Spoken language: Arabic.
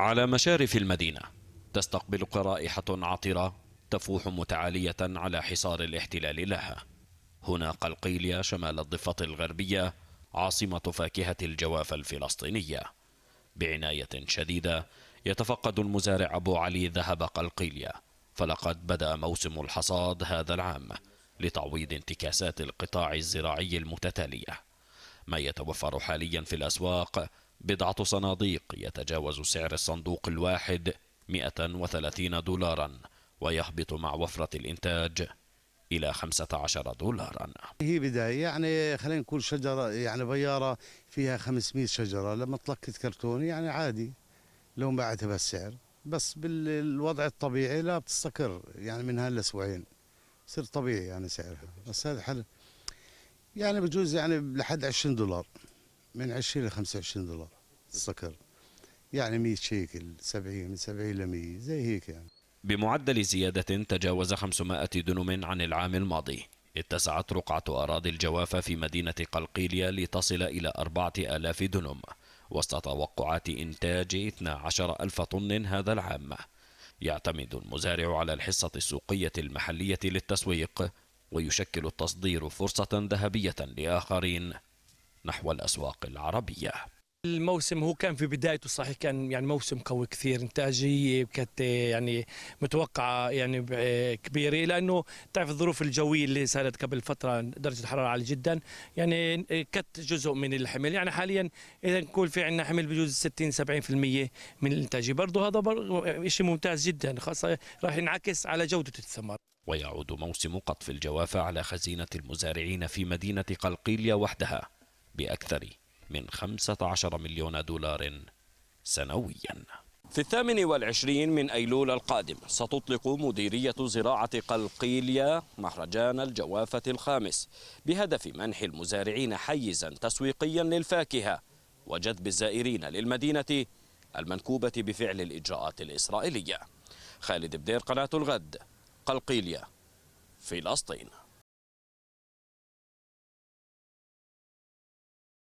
على مشارف المدينة تستقبلك رائحة عطرة تفوح متعالية على حصار الاحتلال لها هنا قلقيليا شمال الضفة الغربية عاصمة فاكهة الجوافة الفلسطينية بعناية شديدة يتفقد المزارع أبو علي ذهب قلقيليا فلقد بدأ موسم الحصاد هذا العام لتعويض انتكاسات القطاع الزراعي المتتاليه ما يتوفر حاليا في الأسواق بضعة صناديق يتجاوز سعر الصندوق الواحد 130 دولارا ويهبط مع وفرة الإنتاج إلى 15 دولارا هي بداية يعني خلينا نقول شجرة يعني بيارة فيها 500 شجرة لما طلقت كرتون يعني عادي لو بعتها بهالسعر بس بالوضع الطبيعي لا بتستقر يعني من هالاسبوعين يصير طبيعي يعني سعرها بس هذا حل يعني بجوز يعني لحد 20 دولار من 20 ل 25 دولار السكر يعني 100 شيكل 70 من 70 ل 100 زي هيك يعني بمعدل زيادة تجاوز 500 دنم عن العام الماضي اتسعت رقعة أراضي الجوافة في مدينة قلقيلية لتصل إلى 4000 دنم وسط توقعات إنتاج 12 ألف طن هذا العام يعتمد المزارع على الحصة السوقية المحلية للتسويق ويشكل التصدير فرصة ذهبية لآخرين نحو الأسواق العربية الموسم هو كان في بدايته صحيح كان يعني موسم قوي كثير انتاجيه كانت يعني متوقعه يعني كبيره لانه تعرف الظروف الجويه اللي صارت قبل فتره درجه الحراره عاليه جدا يعني كانت جزء من الحمل يعني حاليا اذا نقول في عندنا حمل بجوز 60 70% من الانتاجيه برضه هذا شيء ممتاز جدا خاصه راح ينعكس على جوده الثمر ويعود موسم قطف الجوافة على خزينة المزارعين في مدينة قلقيلية وحدها بأكثر من 15 مليون دولار سنويا في الثامن والعشرين من أيلول القادم ستطلق مديرية زراعة قلقيلية مهرجان الجوافة الخامس بهدف منح المزارعين حيزا تسويقيا للفاكهة وجذب الزائرين للمدينة المنكوبة بفعل الإجراءات الإسرائيلية خالد بدير قناة الغد قلقيلية فلسطين